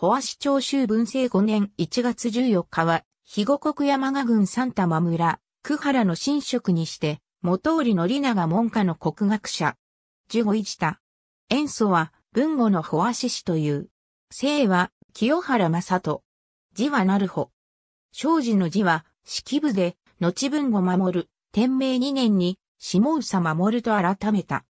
保和市長州文政5年1月14日は、肥後国山賀郡三玉村、久原の新職にして、元織の里長門下の国学者。十五一田。塩素は、文語の保和志氏という。姓は、清原正人。字はなるほ。庄司の字は、式部で、後文語守る、天明二年に、下宇佐守ると改めた。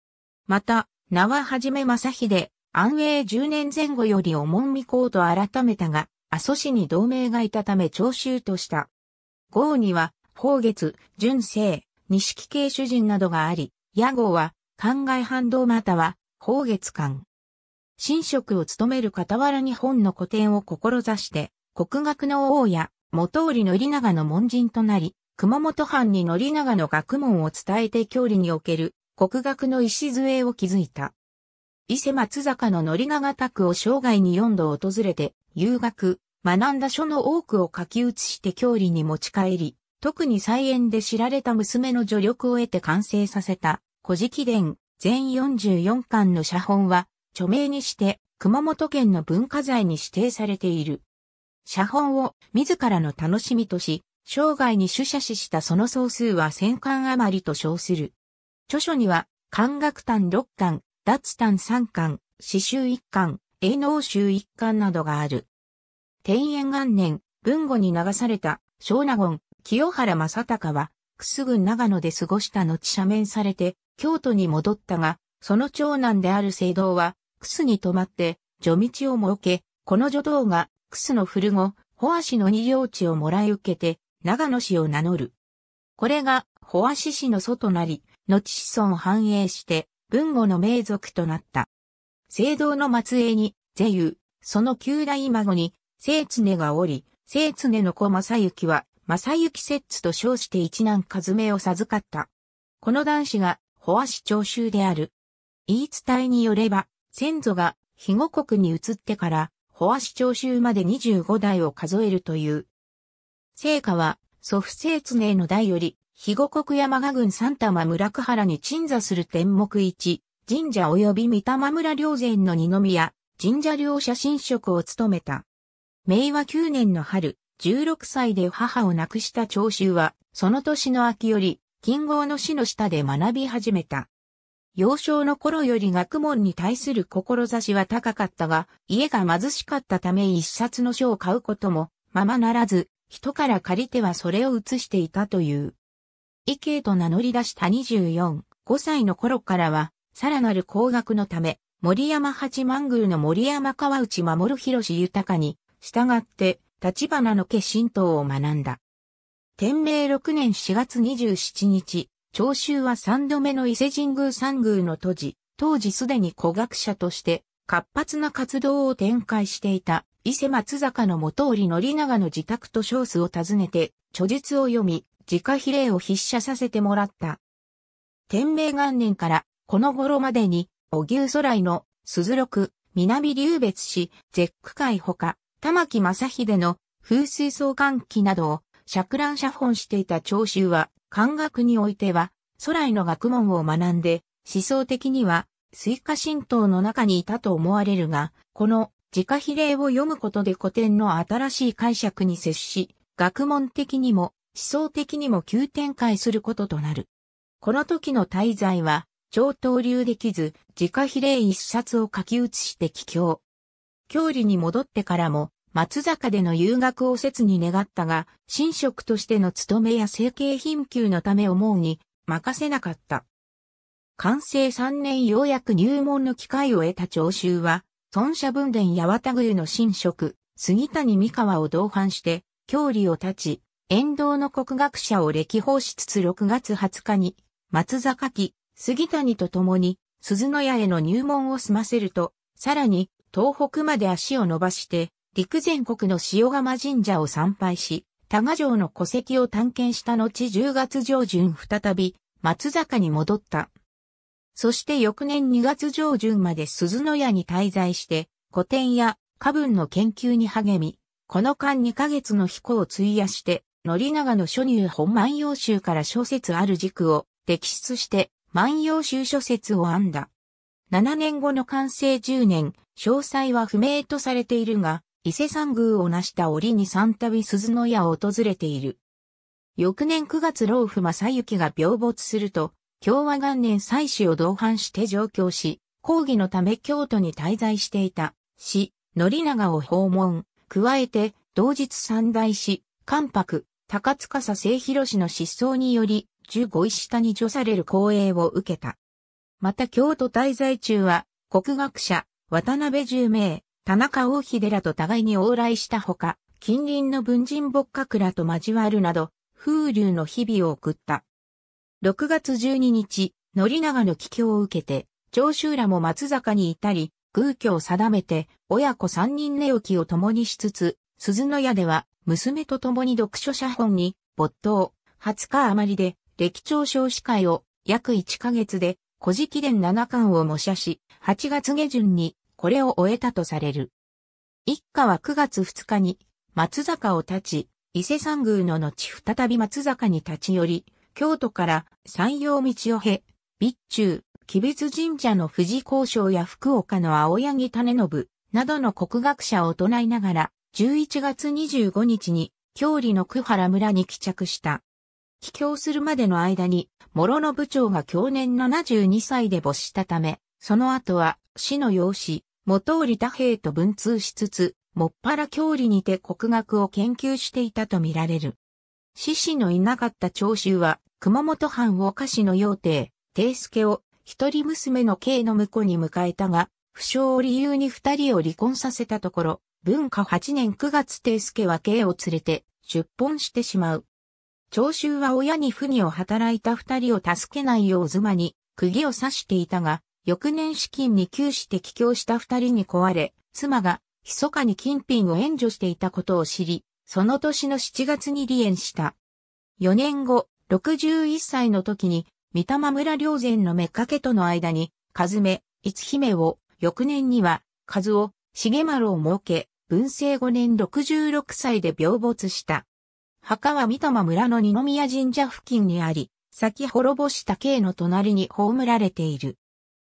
また、名ははじめ正秀、安永10年前後より重んみ公と改めたが、阿蘇市に同盟がいたため徴収とした。豪には、宝月、純正、錦系主人などがあり、屋号は、灌漑反動または、宝月館。神職を務める傍ら日本の古典を志して、国学の王や、元織宣長の門人となり、熊本藩に宣長の学問を伝えて教理における、国学の礎を築いた。伊勢松坂の森がた宅を生涯に4度訪れて、遊学、学んだ書の多くを書き写して郷里に持ち帰り、特に菜園で知られた娘の助力を得て完成させた、古事記伝、全44巻の写本は、著名にして、熊本県の文化財に指定されている。写本を自らの楽しみとし、生涯に主写ししたその総数は1000巻余りと称する。著書には、漢学単6巻、脱炭三巻、詩集一巻、営農集一巻などがある。天元元年、文後に流された、小納言、清原正隆は、くすぐ長野で過ごした後斜面されて、京都に戻ったが、その長男である聖堂は、くすに泊まって、序道を設け、この序道が、くすの古後、保足の二領地をもらい受けて、長野氏を名乗る。これが、保足氏の祖となり、後子孫繁栄して、文語の名族となった。聖堂の末裔に、ゼユ、その旧来孫に、聖常がおり、聖常の子正幸は、正幸摂津と称して一男和目を授かった。この男子が、保和市長州である。言い伝えによれば、先祖が、肥後国に移ってから、保和市長州まで25代を数えるという。聖火は、祖父聖常の代より、肥後国山賀郡三玉村久原に鎮座する天目一、神社及び三玉村両前の二宮、神社両写真職を務めた。明和9年の春、16歳で母を亡くした長州は、その年の秋より、金剛の死の下で学び始めた。幼少の頃より学問に対する志は高かったが、家が貧しかったため一冊の書を買うことも、ままならず、人から借りてはそれを写していたという。異形と名乗り出した24、5歳の頃からは、さらなる高額のため、森山八幡宮の森山川内守広豊に、従って、立花の家神道を学んだ。天明6年4月27日、長州は3度目の伊勢神宮三宮の都じ、当時すでに古学者として、活発な活動を展開していた、伊勢松坂の元織宣長の自宅と少数を訪ねて、著述を読み、自家比例を筆者させてもらった。天明元年から、この頃までに、お牛空来の、鈴六、南流別市、絶句会ほか、玉木正秀の、風水相関記などを、釈乱写本していた聴衆は、漢学においては、空来の学問を学んで、思想的には、水化神道の中にいたと思われるが、この自家比例を読むことで古典の新しい解釈に接し、学問的にも思想的にも急展開することとなる。この時の滞在は、超投流できず、自家比例一冊を書き写して帰郷。郷里に戻ってからも、松坂での留学を切に願ったが、神職としての務めや整形貧窮のため思うに、任せなかった。完成3年ようやく入門の機会を得た聴衆は、孫社分殿八幡宮の神職、杉谷三河を同伴して、郷里を立ち、沿道の国学者を歴訪しつつ6月20日に、松坂木、杉谷と共に、鈴の屋への入門を済ませると、さらに、東北まで足を伸ばして、陸前国の塩釜神社を参拝し、多賀城の戸籍を探検した後10月上旬再び、松坂に戻った。そして翌年2月上旬まで鈴の屋に滞在して、古典や家文の研究に励み、この間2ヶ月の飛行を費やして、宣長の初入本万葉集から諸説ある軸を摘出して万葉集諸説を編んだ。7年後の完成10年、詳細は不明とされているが、伊勢山宮を成した折に三度鈴の矢を訪れている。翌年9月老夫正幸が病没すると、共和元年祭祀を同伴して上京し、抗議のため京都に滞在していた、し、宣長を訪問、加えて、同日三大師、関白、高塚聖宏氏の失踪により、15位下に除される光栄を受けた。また京都滞在中は、国学者、渡辺十名、田中大秀らと互いに往来したほか、近隣の文人牧閣らと交わるなど、風流の日々を送った。6月12日、宣長の帰郷を受けて、長州らも松坂にいたり、空虚を定めて、親子三人寝起きを共にしつつ、鈴の屋では、娘と共に読書写本に、没頭、20日余りで、歴朝少子会を、約1ヶ月で、古事記伝七巻を模写し、8月下旬に、これを終えたとされる。一家は9月2日に、松坂を立ち、伊勢山宮の後再び松坂に立ち寄り、京都から山陽道を経、備中、鬼別神社の富士交渉や福岡の青柳種信などの国学者を唱えながら、11月25日に、郷里の久原村に帰着した。帰郷するまでの間に、諸の部長が去年72歳で没したため、その後は、死の養子、元織太兵と文通しつつ、もっぱら郷里にて国学を研究していたとみられる。獅子のいなかった長州は、熊本藩を菓子の妖帝、帝助を、一人娘の慶の婿に迎えたが、不詳を理由に二人を離婚させたところ、文化8年9月定助は慶を連れて出奔してしまう。長州は親に不義を働いた二人を助けないよう妻に釘を刺していたが、翌年資金に窮して帰郷した二人に壊れ、妻が密かに金品を援助していたことを知り、その年の7月に離縁した。4年後、61歳の時に、三玉村良前のけとの間に、和め、一姫を、翌年には、和夫、重丸を設け、文政5年66歳で病没した。墓は三玉村の二宮神社付近にあり、先滅ぼした刑の隣に葬られている。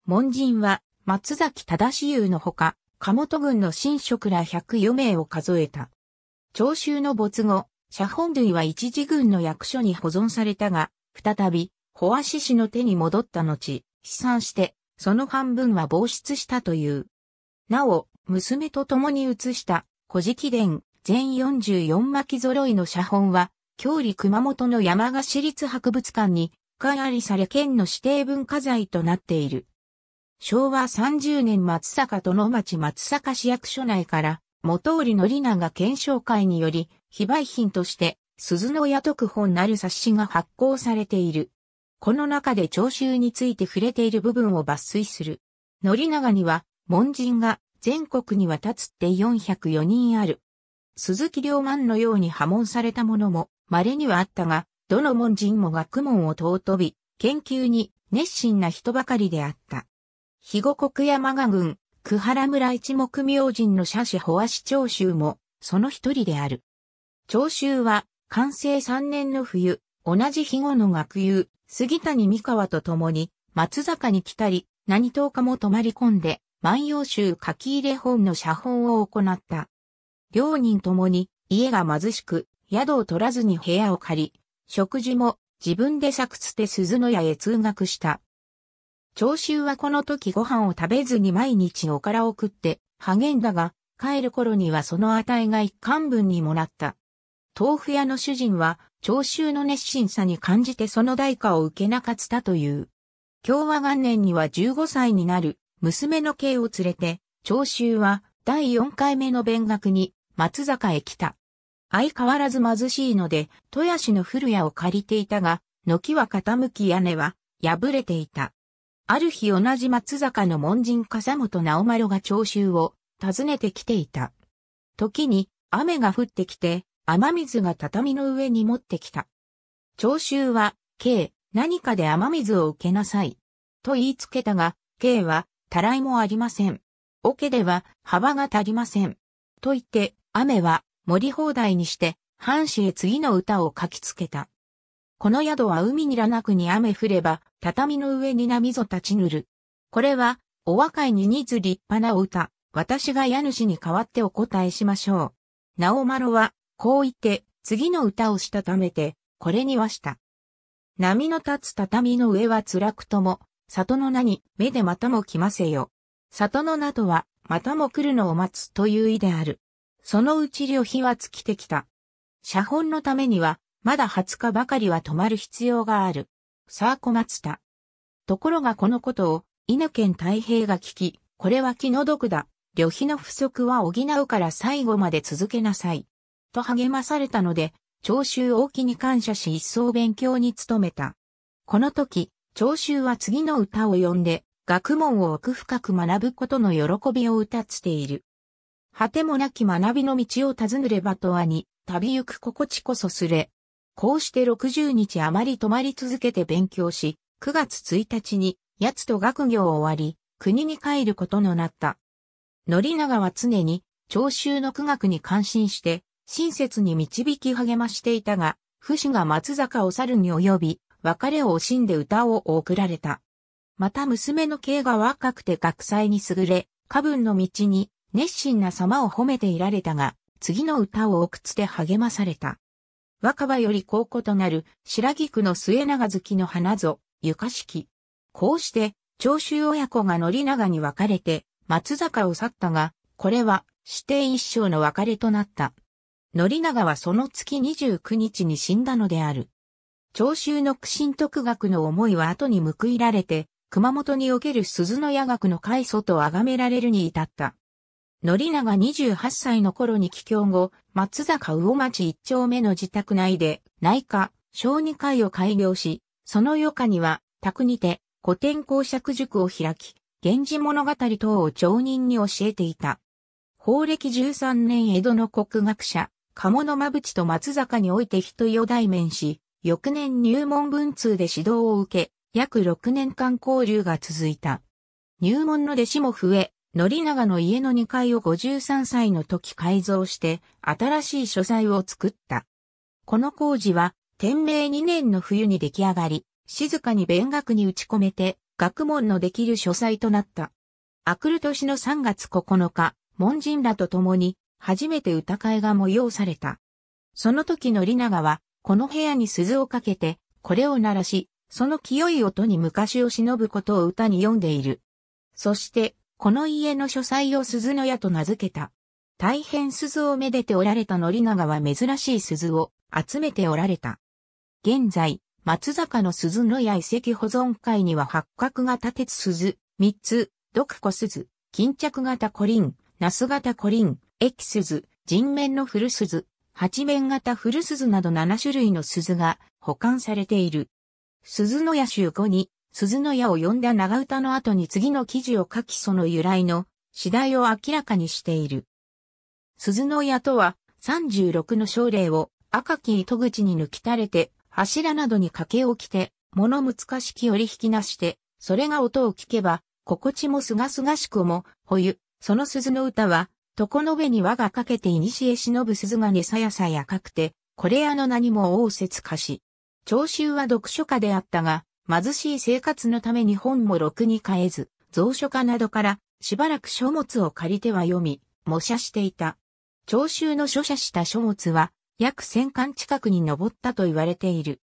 門人は松崎忠雄のほか、鴨本軍の神職ら104名を数えた。長州の没後、社本類は一時軍の役所に保存されたが、再び、保足氏の手に戻った後、試算して、その半分は防失したという。なお、娘と共に写した古事記伝全44巻揃いの写本は、郷里熊本の山賀市立博物館に管ありされ県の指定文化財となっている。昭和30年松坂殿町松坂市役所内から元織のなが検証会により非売品として鈴の屋特本なる冊子が発行されている。この中で徴収について触れている部分を抜粋する。のりがには門人が全国にわたつって404人ある。鈴木良万のように破門された者も稀にはあったが、どの門人も学問を尊び、研究に熱心な人ばかりであった。肥後国山賀郡、久原村一目明神の社史保和市長州も、その一人である。長州は、完成3年の冬、同じ肥後の学友、杉谷三河と共に、松坂に来たり、何等かも泊まり込んで、万葉集書き入れ本の写本を行った。両人ともに家が貧しく、宿を取らずに部屋を借り、食事も自分で作つて鈴の屋へ通学した。長州はこの時ご飯を食べずに毎日おからを食って励んだが、帰る頃にはその値が一貫分にもらった。豆腐屋の主人は、聴衆の熱心さに感じてその代価を受けなかったという。共和元年には15歳になる娘の慶を連れて、聴衆は第4回目の弁学に松坂へ来た。相変わらず貧しいので、富谷市の古屋を借りていたが、軒は傾き屋根は破れていた。ある日同じ松坂の門人笠本直丸が聴衆を訪ねてきていた。時に雨が降ってきて、雨水が畳の上に持ってきた。聴衆は、K、何かで雨水を受けなさい。と言いつけたが、K は、たらいもありません。桶では幅が足りません。と言って、雨は盛り放題にして、藩士へ次の歌を書きつけた。この宿は海にらなくに雨降れば、畳の上に波ぞ立ちぬる。これは、お若いに似ず立派なお歌、私が家主に代わってお答えしましょう。なおまろは、こう言って、次の歌をしたためて、これにはした。波の立つ畳の上は辛くとも、里の名に、目でまたも来ませよ。里の名とは、またも来るのを待つという意である。そのうち旅費は尽きてきた。写本のためには、まだ20日ばかりは泊まる必要がある。さあ小松田。ところがこのことを、犬犬太平が聞き、これは気の毒だ。旅費の不足は補うから最後まで続けなさい。と励まされたので、長州大きに感謝し一層勉強に努めた。この時、聴衆は次の歌を読んで、学問を奥深く学ぶことの喜びを歌っている。果てもなき学びの道を尋ねればとはに、旅行く心地こそすれ。こうして60日余り泊まり続けて勉強し、9月1日に、奴と学業を終わり、国に帰ることのなった。宣長は常に、聴衆の苦学に感心して、親切に導き励ましていたが、不死が松坂を去るに及び、別れを惜しんで歌を贈られた。また娘の慶が若くて学祭に優れ、家分の道に熱心な様を褒めていられたが、次の歌を奥津で励まされた。若葉より高校となる白菊の末長月の花ぞ、床式。こうして、長州親子が宣長に別れて、松坂を去ったが、これは指定一生の別れとなった。宣長はその月29日に死んだのである。長州の苦心徳学の思いは後に報いられて、熊本における鈴の野学の開祖と崇められるに至った。宣長28歳の頃に帰郷後、松坂魚町一丁目の自宅内で、内科、小児科医を開業し、その余暇には、宅にて、古典公爵塾を開き、源氏物語等を町人に教えていた。法暦13年江戸の国学者、鴨の間淵と松坂において人を代面し、翌年入門文通で指導を受け、約6年間交流が続いた。入門の弟子も増え、宣長の家の2階を53歳の時改造して、新しい書斎を作った。この工事は、天明2年の冬に出来上がり、静かに勉学に打ち込めて、学問のできる書斎となった。明くる年の3月9日、門人らと共に、初めて歌会が催された。その時宣長は、この部屋に鈴をかけて、これを鳴らし、その清い音に昔を忍ぶことを歌に読んでいる。そして、この家の書斎を鈴の矢と名付けた。大変鈴をめでておられた則長は珍しい鈴を集めておられた。現在、松坂の鈴の矢遺跡保存会には八角型鉄鈴、三つ、毒子鈴、巾着型コリン、ナス型コリン、エキスズ、人面の古鈴、八面型古鈴など7種類の鈴が保管されている。鈴の矢。集後に、鈴の矢を呼んだ長唄の後に次の記事を書きその由来の次第を明らかにしている。鈴の矢とは、36の症令を赤き糸口に抜き垂れて、柱などに掛け置きて、物難しき折り引きなして、それが音を聞けば、心地もすがすがしくも、保有、その鈴の歌は、床の上に輪がかけて古忍鈴がねさやさやかくて、これあの何も応接かし。長州は読書家であったが、貧しい生活のために本もろくに変えず、蔵書家などからしばらく書物を借りては読み、模写していた。長州の書写した書物は約千巻近くに上ったと言われている。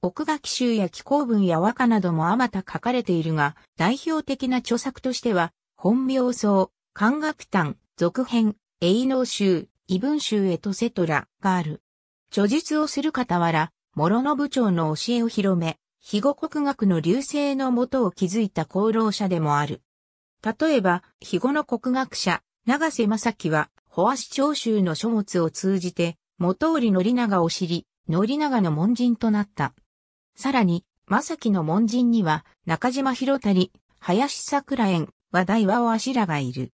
奥垣集や紀行文や和歌などもあまた書かれているが、代表的な著作としては、本名草、漢学譚、続編、栄能集、異文集へとセトラがある。著述をする傍ら、諸部長の教えを広め、肥後国学の流星のもとを築いた功労者でもある。例えば、肥後の国学者、長瀬正樹は、保足長州の書物を通じて、元織宣長を知り、宣長の門人となった。さらに、正樹の門人には、中島広谷、林桜園、和田岩尾足らがいる。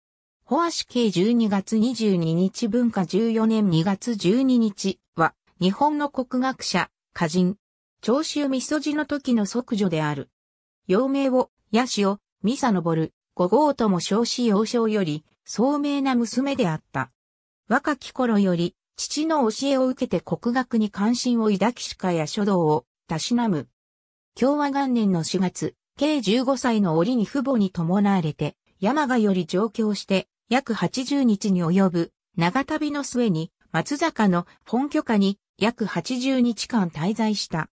ホア市系12月22日文化14年2月12日は、日本の国学者、歌人、長州味噌汁の時の即女である。幼名を、ヤシを、ミサノボル、五号とも少子幼少より、聡明な娘であった。若き頃より、父の教えを受けて国学に関心を抱きしかや書道を、たしなむ。共和元年の4月、計15歳の折に父母に伴われて、山賀より上京して、約80日に及ぶ長旅の末に松坂の本拠家に約80日間滞在した。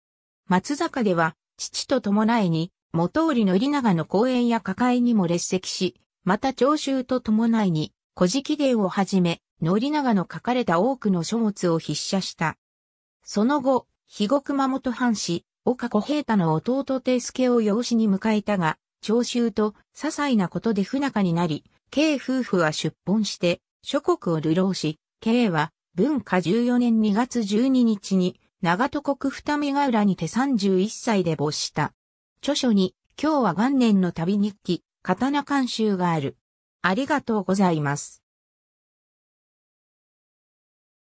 松坂では父と伴いに元織宣長の講演や抱えにも列席し、また長州と伴いに古事記伝をはじめ、宣長の書かれた多くの書物を筆写した。その後、肥後熊本藩士、岡小平太の弟定助を養子に迎えたが、長州と些細なことで不仲になり、K 夫婦は出奔して諸国を流浪し、K は文化14年2月12日に長戸国二見ヶ浦にて31歳で没した。著書に今日は元年の旅日記、刀監修がある。ありがとうございます。